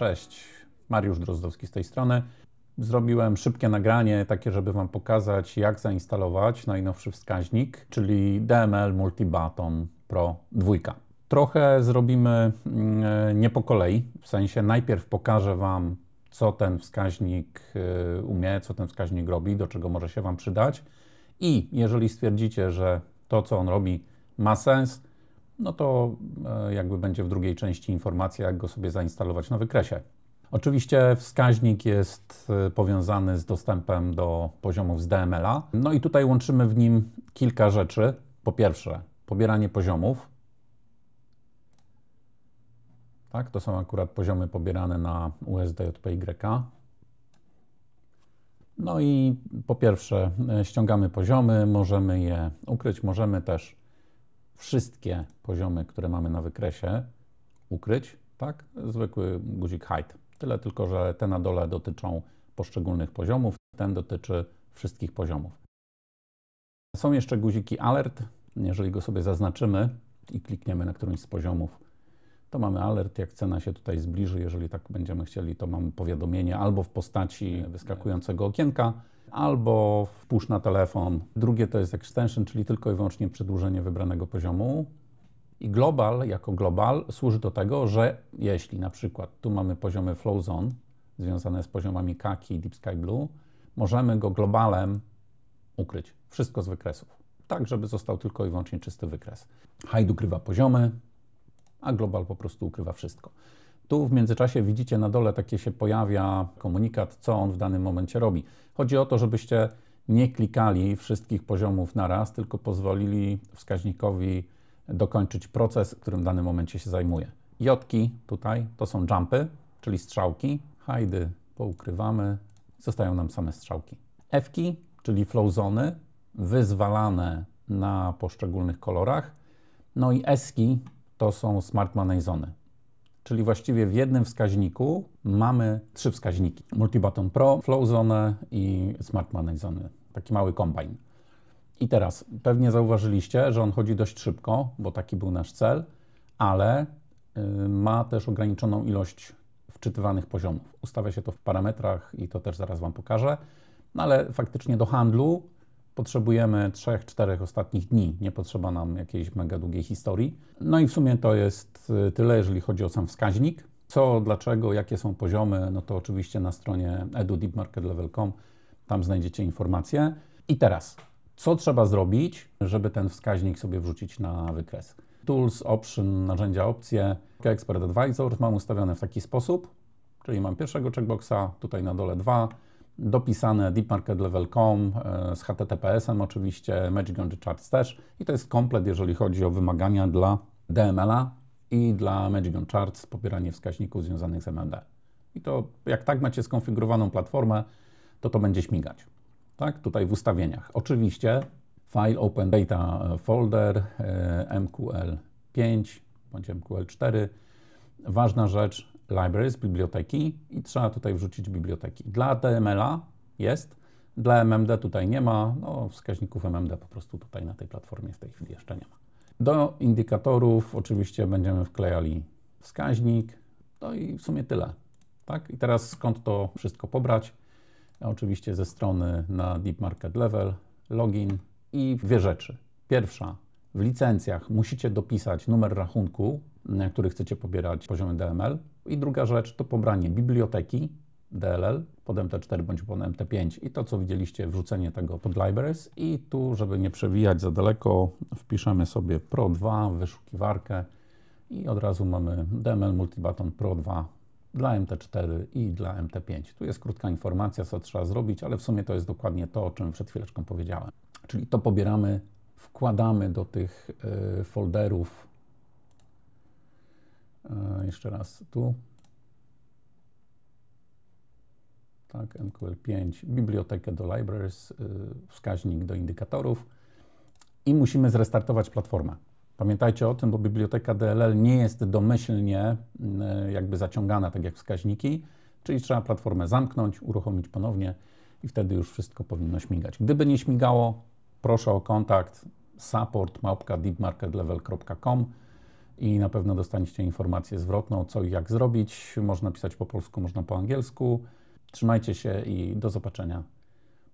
Cześć, Mariusz Drozdowski z tej strony. Zrobiłem szybkie nagranie, takie, żeby Wam pokazać, jak zainstalować najnowszy wskaźnik, czyli DML Multibaton Pro 2. Trochę zrobimy mm, nie po kolei, w sensie najpierw pokażę Wam, co ten wskaźnik y, umie, co ten wskaźnik robi, do czego może się Wam przydać. I jeżeli stwierdzicie, że to, co on robi, ma sens, no to e, jakby będzie w drugiej części informacja, jak go sobie zainstalować na wykresie. Oczywiście wskaźnik jest e, powiązany z dostępem do poziomów z DML-a. No i tutaj łączymy w nim kilka rzeczy. Po pierwsze, pobieranie poziomów. Tak, to są akurat poziomy pobierane na USDJPY. No i po pierwsze e, ściągamy poziomy, możemy je ukryć, możemy też wszystkie poziomy, które mamy na wykresie, ukryć, tak? Zwykły guzik hide. Tyle tylko, że te na dole dotyczą poszczególnych poziomów, ten dotyczy wszystkich poziomów. Są jeszcze guziki alert. Jeżeli go sobie zaznaczymy i klikniemy na którymś z poziomów, to mamy alert. Jak cena się tutaj zbliży, jeżeli tak będziemy chcieli, to mamy powiadomienie albo w postaci wyskakującego okienka, albo wpusz na telefon. Drugie to jest extension, czyli tylko i wyłącznie przedłużenie wybranego poziomu. I global jako global służy do tego, że jeśli na przykład tu mamy poziomy flow zone związane z poziomami Kaki i Deep Sky Blue, możemy go globalem ukryć. Wszystko z wykresów. Tak, żeby został tylko i wyłącznie czysty wykres. Hide ukrywa poziomy, a global po prostu ukrywa wszystko. Tu w międzyczasie widzicie na dole takie się pojawia komunikat, co on w danym momencie robi. Chodzi o to, żebyście nie klikali wszystkich poziomów naraz, tylko pozwolili wskaźnikowi dokończyć proces, którym w danym momencie się zajmuje. Jotki tutaj to są jumpy, czyli strzałki. Hajdy poukrywamy, zostają nam same strzałki. Fki, czyli flow zony, wyzwalane na poszczególnych kolorach. No i Eski to są smart money zony. Czyli właściwie w jednym wskaźniku mamy trzy wskaźniki: Multibutton Pro, Flow Zone i Smart Money Zone, taki mały kombajn. I teraz pewnie zauważyliście, że on chodzi dość szybko, bo taki był nasz cel, ale y, ma też ograniczoną ilość wczytywanych poziomów. Ustawia się to w parametrach i to też zaraz Wam pokażę. No ale faktycznie do handlu potrzebujemy trzech, czterech ostatnich dni. Nie potrzeba nam jakiejś mega długiej historii. No i w sumie to jest y, tyle, jeżeli chodzi o sam wskaźnik. Co, dlaczego, jakie są poziomy, no to oczywiście na stronie edu.deepmarketlevel.com tam znajdziecie informacje. I teraz, co trzeba zrobić, żeby ten wskaźnik sobie wrzucić na wykres? Tools, option, narzędzia, opcje. Expert Advisor mam ustawione w taki sposób, czyli mam pierwszego checkboxa, tutaj na dole dwa, dopisane deepmarketlevel.com e, z HTTPS-em oczywiście, Magic on the Charts też i to jest komplet, jeżeli chodzi o wymagania dla DML-a i dla Magic on Charts popieranie wskaźników związanych z MMD I to jak tak macie skonfigurowaną platformę, to to będzie śmigać. Tak? Tutaj w ustawieniach. Oczywiście file open data e, folder e, MQL5 bądź MQL4. Ważna rzecz, libraries, biblioteki i trzeba tutaj wrzucić biblioteki. Dla HTML-a jest, dla MMD tutaj nie ma, no wskaźników MMD po prostu tutaj na tej platformie w tej chwili jeszcze nie ma. Do indykatorów oczywiście będziemy wklejali wskaźnik, no i w sumie tyle. Tak? I teraz skąd to wszystko pobrać? Oczywiście ze strony na Deep Market Level, login i dwie rzeczy. Pierwsza, w licencjach musicie dopisać numer rachunku, na który chcecie pobierać poziomy DML. I druga rzecz to pobranie biblioteki DLL pod MT4 bądź pod MT5 i to, co widzieliście, wrzucenie tego pod libraries i tu, żeby nie przewijać za daleko, wpiszemy sobie Pro2, wyszukiwarkę i od razu mamy DML Multibaton Pro2 dla MT4 i dla MT5. Tu jest krótka informacja, co trzeba zrobić, ale w sumie to jest dokładnie to, o czym przed chwileczką powiedziałem. Czyli to pobieramy wkładamy do tych y, folderów. E, jeszcze raz tu. Tak, MQL5, bibliotekę do libraries, y, wskaźnik do indykatorów i musimy zrestartować platformę. Pamiętajcie o tym, bo biblioteka DLL nie jest domyślnie y, jakby zaciągana, tak jak wskaźniki, czyli trzeba platformę zamknąć, uruchomić ponownie i wtedy już wszystko powinno śmigać. Gdyby nie śmigało, proszę o kontakt support.deepmarketlevel.com i na pewno dostaniecie informację zwrotną, co i jak zrobić. Można pisać po polsku, można po angielsku. Trzymajcie się i do zobaczenia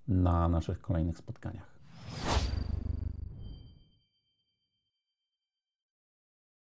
na naszych kolejnych spotkaniach.